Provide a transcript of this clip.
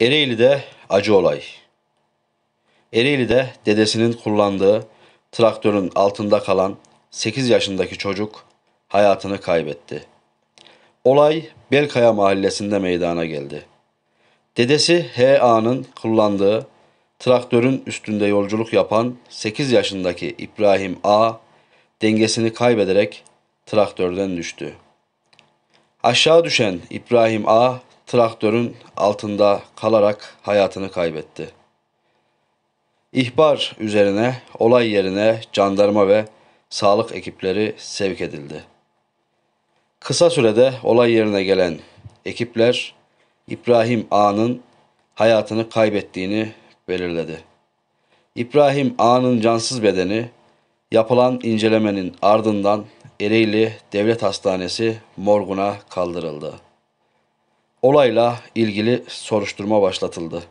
Ereğli'de acı olay. Ereğli'de dedesinin kullandığı traktörün altında kalan 8 yaşındaki çocuk hayatını kaybetti. Olay Belkaya mahallesinde meydana geldi. Dedesi H.A.'nın kullandığı traktörün üstünde yolculuk yapan 8 yaşındaki İbrahim A. dengesini kaybederek traktörden düştü. Aşağı düşen İbrahim A traktörün altında kalarak hayatını kaybetti. İhbar üzerine olay yerine jandarma ve sağlık ekipleri sevk edildi. Kısa sürede olay yerine gelen ekipler İbrahim A'nın hayatını kaybettiğini belirledi. İbrahim A'nın cansız bedeni yapılan incelemenin ardından Ereğli Devlet Hastanesi morguna kaldırıldı. Olayla ilgili soruşturma başlatıldı.